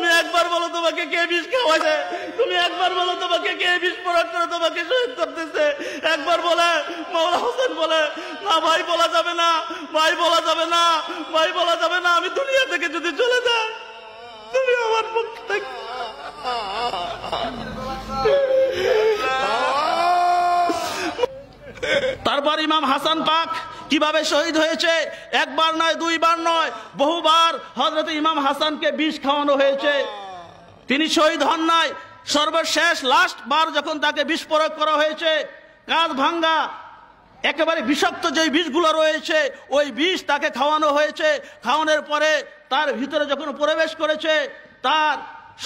তুমি একবার বলো তোমাকে কে বিষ খাওয়াছে তুমি একবার বলো তোমাকে কে বিষ প্রয়োগ করে তোমাকে শহীদ করতেছে একবার বলে মাওলা হোসেন বলে না ভাই বলা যাবে না ভাই বলা যাবে না ভাই বলা যাবে না আমি দুনিয়া থেকে যদি চলে যাই তুমি আমার পক্ষে থাকবে তারপর ইমাম হাসান পাক কিভাবে শহীদ হয়েছে একবার নয় দুইবার নয় বহুবার হজরত ইমাম হাসানকে বিষ খাওয়ানো হয়েছে তিনি শহীদ হন নাই সর্বশেষ লাস্ট বার যখন তাকে বিষ প্রয়োগ করা হয়েছে কাঁধ ভাঙ্গা একেবারে বিষাক্ত যে বিষগুলো রয়েছে ওই বিষ তাকে খাওয়ানো হয়েছে খাওয়ানোর পরে তার ভিতরে যখন প্রবেশ করেছে তার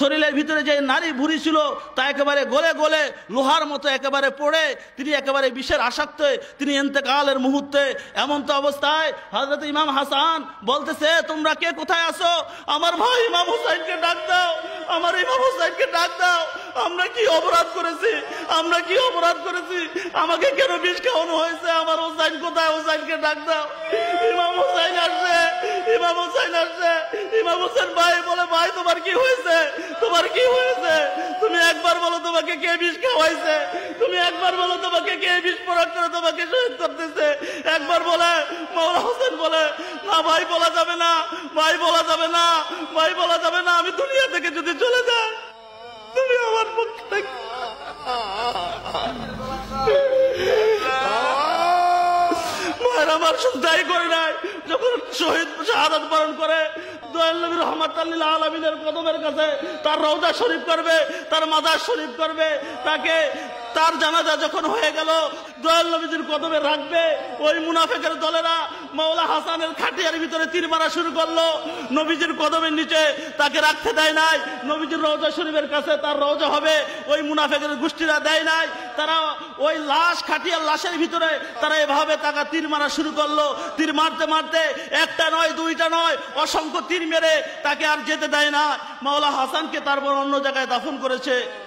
শরীরের ভিতরে যে নারী ভুড়ি ছিল তা একেবারে গলে গলে লোহার মতো একেবারে পড়ে তিনি একেবারে বিষের আসক্ত তিনি এন্তেকালের মুহূর্তে এমন তো অবস্থায় হজরত ইমাম হাসান বলতেছে তোমরা কে কোথায় আসো আমার ভাই ইমাম হুসাইনকে ডাক দাও আমার ইমাম হুসাইনকে ডাক দাও আমরা কি অপরাধ করেছি আমরা কি অপরাধ করেছি আমাকে কেন বিষ খাওয়ানো হয়েছে আমার হোসাইন কোথায় হুসাইনকে ডাক দাও ইমাম হুসাইন আসছে ইমাম হোসেন আসছে ইমাম হোসেন ভাই বলে ভাই তোমার কি হয়েছে তোমার কি হয়েছে তুমি একবার বলো তোমাকে কে বিষ খাওয়াইছে তুমি একবার বলো তোমাকে কে বিষ পরাগ করে তোমাকে শহীদ করতেছে একবার বলে মাওলা হোসেন বলে না ভাই বলা যাবে না ভাই বলা যাবে না ভাই বলা যাবে না আমি দুনিয়া থেকে যদি চলে যাই তুমি আমার পক্ষে আমার শুধু করে নাই যখন শহীদ শাহাদাত পালন করে কাছে তার শরীফ করবে তার শরীফ করবে তাকে তার জানাজা যখন হয়ে গেল রাখবে ওই দলেরা হাসানের খাটিয়ার ভিতরে তীর মারা শুরু করলো নবীজির কদমের নিচে তাকে রাখতে দেয় নাই নবীজির রওজা শরীফের কাছে তার রওজা হবে ওই মুনাফেকের গোষ্ঠীরা দেয় নাই তারা ওই লাশ খাটিয়ে লাশের ভিতরে তারা এভাবে তাকে তীর মারা শুরু করলো তীর মারতে মারতে একটা নয় দুইটা নয় অসংখ্য তীর মেরে তাকে আর যেতে দেয় না মাওলা হাসানকে তারপর অন্য জায়গায় দাফন করেছে